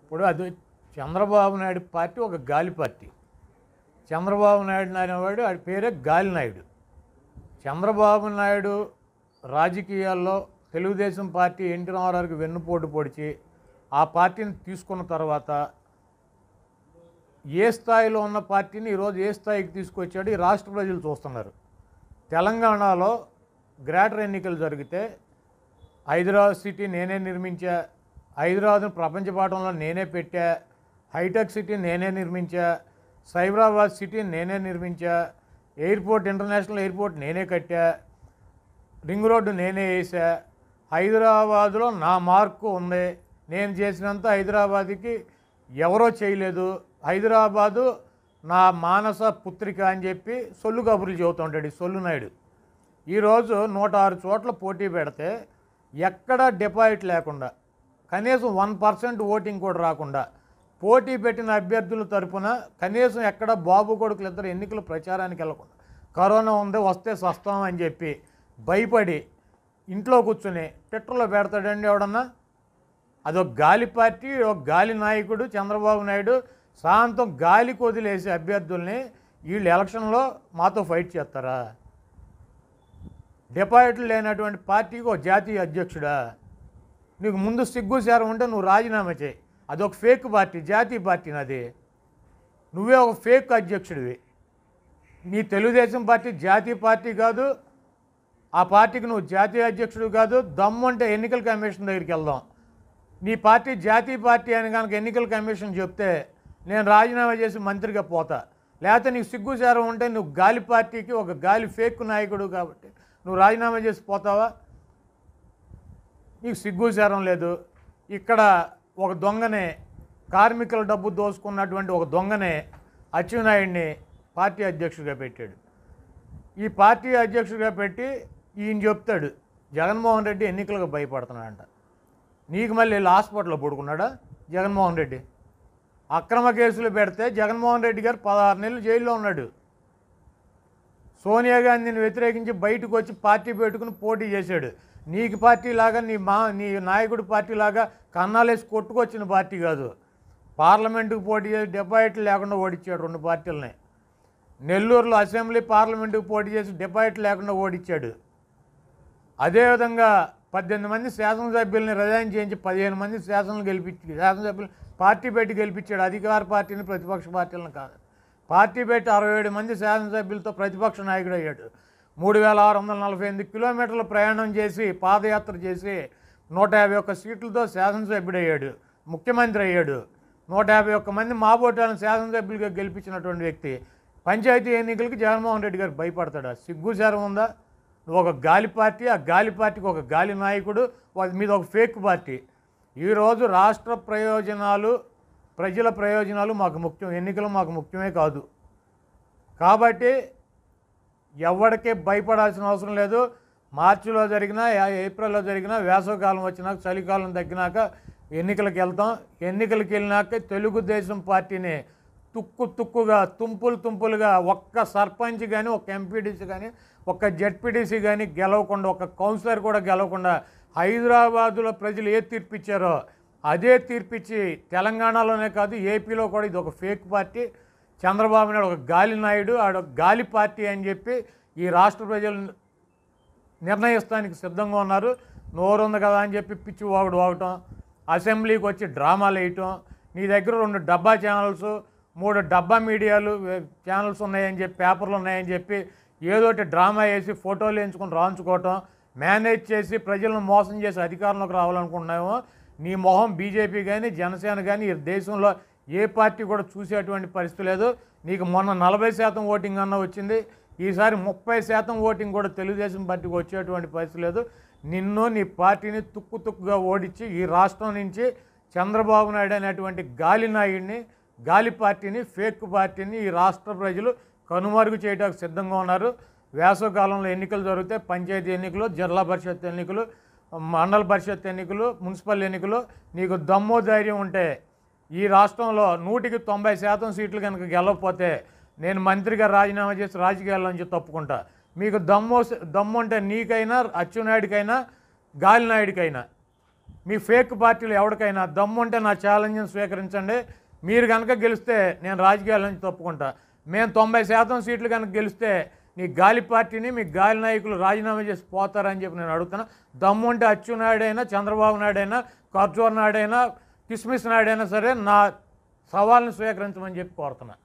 ఇప్పుడు అది చంద్రబాబు నాయుడు పార్టీ ఒక గాలి పార్టీ చంద్రబాబు నాయుడు అనేవాడు ఆడి పేరే గాలినాయుడు చంద్రబాబు నాయుడు రాజకీయాల్లో తెలుగుదేశం పార్టీ ఎన్టీ రామారావుకి వెన్నుపోటు పొడిచి ఆ పార్టీని తీసుకున్న తర్వాత ఏ స్థాయిలో ఉన్న పార్టీని ఈరోజు ఏ స్థాయికి తీసుకొచ్చాడు ఈ రాష్ట్ర ప్రజలు చూస్తున్నారు తెలంగాణలో గ్రేటర్ ఎన్నికలు జరిగితే హైదరాబాద్ సిటీ నేనే నిర్మించా హైదరాబాద్ను పాఠంలో నేనే పెట్టా హైటెక్ సిటీ నేనే నిర్మించా సైబరాబాద్ సిటీ నేనే నిర్మించా ఎయిర్పోర్ట్ ఇంటర్నేషనల్ ఎయిర్పోర్ట్ నేనే కట్టా రింగ్ రోడ్డు నేనే వేసా హైదరాబాదులో నా మార్కు ఉంది నేను చేసినంత హైదరాబాద్కి ఎవరో చేయలేదు హైదరాబాదు నా మానస పుత్రిక అని చెప్పి సొల్లు కబుర్లు చెబుతుంటాడు సొల్లు నాయుడు ఈరోజు నూట ఆరు చోట్ల పోటీ పెడితే ఎక్కడా డిపాజిట్ లేకుండా కనీసం వన్ పర్సెంట్ ఓటింగ్ కూడా రాకుండా పోటీ పెట్టిన అభ్యర్థుల తరపున కనీసం ఎక్కడ బాబు కొడుకులు ఇద్దరు ఎన్నికల ప్రచారానికి వెళ్ళకుండా కరోనా ఉంది వస్తే స్వస్థం అని చెప్పి భయపడి ఇంట్లో కూర్చుని ట్విట్టర్లో పెడతాడండి ఎవడన్నా అదొక గాలి పార్టీ ఒక గాలి నాయకుడు చంద్రబాబు నాయుడు సాయంతం గాలికి వదిలేసే అభ్యర్థుల్ని వీళ్ళు ఎలక్షన్లో మాతో ఫైట్ చేస్తారా డిపాజిట్లు లేనటువంటి పార్టీకి ఒక జాతీయ అధ్యక్షుడా నీకు ముందు సిగ్గు శారం ఉంటే నువ్వు రాజీనామా చేయి అదొక ఫేక్ పార్టీ జాతీయ పార్టీ నాది నువ్వే ఒక ఫేక్ అధ్యక్షుడివి నీ తెలుగుదేశం పార్టీ జాతీయ పార్టీ కాదు ఆ పార్టీకి నువ్వు జాతీయ అధ్యక్షుడు కాదు దమ్ము అంటే ఎన్నికల కమిషన్ దగ్గరికి వెళ్దాం నీ పార్టీ జాతీయ పార్టీ అని కనుక ఎన్నికల కమిషన్ చెప్తే నేను రాజీనామా చేసి మంత్రిగా పోతా లేకపోతే నీకు సిగ్గుచారం ఉంటే నువ్వు గాలి పార్టీకి ఒక గాలి ఫేక్ నాయకుడు కాబట్టి నువ్వు రాజీనామా చేసి పోతావా నీకు సిగ్గు చేరం లేదు ఇక్కడ ఒక దొంగనే కార్మికుల డబ్బు దోసుకున్నటువంటి ఒక దొంగనే అచ్చెన్నాయుడిని పార్టీ అధ్యక్షుడిగా పెట్టాడు ఈ పార్టీ అధ్యక్షుడిగా పెట్టి ఈయన చెప్తాడు జగన్మోహన్ రెడ్డి ఎన్నికలకు భయపడుతున్నాడంట నీకు మళ్ళీ హాస్పిటల్లో పడుకున్నాడా జగన్మోహన్ రెడ్డి అక్రమ కేసులు పెడితే జగన్మోహన్ రెడ్డి గారు పదహారు నెలలు జైల్లో ఉన్నాడు సోనియా గాంధీని వ్యతిరేకించి బయటకు వచ్చి పార్టీ పెట్టుకుని పోటీ చేశాడు నీకు పార్టీ లాగా నీ మా నీ నాయకుడు లాగా కన్నాలేసి కొట్టుకొచ్చిన పార్టీ కాదు పార్లమెంటుకు పోటీ చేసి డిపాయిట్ లేకుండా ఓడిచ్చాడు రెండు పార్టీలని నెల్లూరులో అసెంబ్లీ పార్లమెంటుకు పోటీ చేసి డిపాయిట్ లేకుండా ఓడిచ్చాడు అదేవిధంగా పద్దెనిమిది మంది శాసనసభ్యుల్ని రిజైన్ చేయించి పదిహేను మంది శాసనలు గెలిపించి శాసనసభ్యులు పార్టీ పెట్టి గెలిపించాడు అధికార పార్టీని ప్రతిపక్ష పార్టీలను కాదు పార్టీ పెట్టి అరవై ఏడు మంది శాసనసభ్యులతో ప్రతిపక్ష నాయకుడు అయ్యాడు మూడు వేల ఆరు వందల నలభై ఎనిమిది కిలోమీటర్లు ప్రయాణం చేసి పాదయాత్ర చేసి నూట యాభై ఒక్క సీట్లతో శాసనసభ్యుడు అయ్యాడు ముఖ్యమంత్రి అయ్యాడు నూట యాభై ఒక్క మంది మాబోటాలను శాసనసభ్యులుగా గెలిపించినటువంటి వ్యక్తి పంచాయతీ ఎన్నికలకి జగన్మోహన్ రెడ్డి గారు సిగ్గు శరం ఉందా ఒక గాలి పార్టీ ఆ గాలి పార్టీకి ఒక గాలి నాయకుడు మీద ఒక ఫేక్ పార్టీ ఈరోజు రాష్ట్ర ప్రయోజనాలు ప్రజల ప్రయోజనాలు మాకు ముఖ్యం ఎన్నికలు మాకు ముఖ్యమే కాదు కాబట్టి ఎవరికే భయపడాల్సిన అవసరం లేదు మార్చిలో జరిగినా ఏప్రిల్లో జరిగినా వేసవకాలం వచ్చినాక చలికాలం తగ్గినాక ఎన్నికలకు వెళ్తాం ఎన్నికలకు వెళ్ళినాక తెలుగుదేశం పార్టీని తుక్కు తుక్కుగా తుంపులు తుంపులుగా ఒక్క సర్పంచ్ కానీ ఒక ఎంపీడీసీ కానీ ఒక జెడ్పీడీసీ కానీ గెలవకుండా ఒక కౌన్సిలర్ కూడా గెలవకుండా హైదరాబాదులో ప్రజలు ఏ తీర్పిచ్చారో అదే తీర్పిచ్చి తెలంగాణలోనే కాదు ఏపీలో కూడా ఇది ఒక ఫేక్ పార్టీ చంద్రబాబు నాయుడు ఒక గాలి నాయుడు ఆడ గాలి పార్టీ అని చెప్పి ఈ రాష్ట్ర ప్రజలు నిర్ణయిస్తానికి సిద్ధంగా ఉన్నారు నోరుంది కదా అని చెప్పి పిచ్చి వాగుడు వాగటం అసెంబ్లీకి వచ్చి డ్రామాలు వేయటం నీ దగ్గర రెండు డబ్బా ఛానల్స్ మూడు డబ్బా మీడియాలు ఛానల్స్ ఉన్నాయని చెప్పి పేపర్లు ఉన్నాయని చెప్పి ఏదోటి డ్రామా వేసి ఫోటోలు ఎంచుకొని రాంచుకోవటం మేనేజ్ చేసి ప్రజలను మోసం చేసి అధికారంలోకి రావాలనుకుంటున్నామో నీ మొహం బీజేపీ కానీ జనసేన కానీ ఈ దేశంలో ఏ పార్టీ కూడా చూసేటువంటి పరిస్థితి లేదు నీకు మొన్న నలభై శాతం ఓటింగ్ అన్న వచ్చింది ఈసారి ముప్పై శాతం ఓటింగ్ కూడా తెలుగుదేశం పార్టీకి వచ్చేటువంటి పరిస్థితి లేదు నిన్ను నీ పార్టీని తుక్కు తుక్కుగా ఓడించి ఈ రాష్ట్రం నుంచి చంద్రబాబు నాయుడు అనేటువంటి గాలి నాయుడిని గాలి పార్టీని ఫేక్ పార్టీని ఈ రాష్ట్ర ప్రజలు కనుమరుగు చేయడానికి సిద్ధంగా ఉన్నారు వేసవకాలంలో ఎన్నికలు జరిగితే పంచాయతీ ఎన్నికలు జిల్లా పరిషత్ ఎన్నికలు మండల పరిషత్ ఎన్నికలు మున్సిపల్ ఎన్నికలు నీకు దమ్ము ధైర్యం ఉంటే ఈ రాష్ట్రంలో నూటికి తొంభై శాతం సీట్లు కనుక గెలవకపోతే నేను మంత్రిగా రాజీనామా చేసి రాజకీయాల నుంచి తప్పుకుంటా మీకు దమ్ము దమ్ము అంటే నీకైనా అచ్చునాయుడికైనా గాలినాయుడికైనా మీ ఫేక్ పార్టీలు ఎవరికైనా దమ్ము అంటే నా ఛాలెంజ్ని స్వీకరించండి మీరు కనుక గెలిస్తే నేను రాజకీయాల నుంచి తప్పుకుంటా మేము తొంభై శాతం సీట్లు కనుక గెలిస్తే నీ గాలి పార్టీని మీ గాలి నాయకులు రాజీనామా చేసి పోతారని చెప్పి నేను అడుగుతున్నా దమ్ము అంటే అచ్చునాయుడైనా చంద్రబాబు నాయుడైనా కర్జోర్ నాయుడైనా కిస్మిస్ నాయుడైనా సరే నా సవాల్ని స్వీకరించమని చెప్పి కోరుతున్నా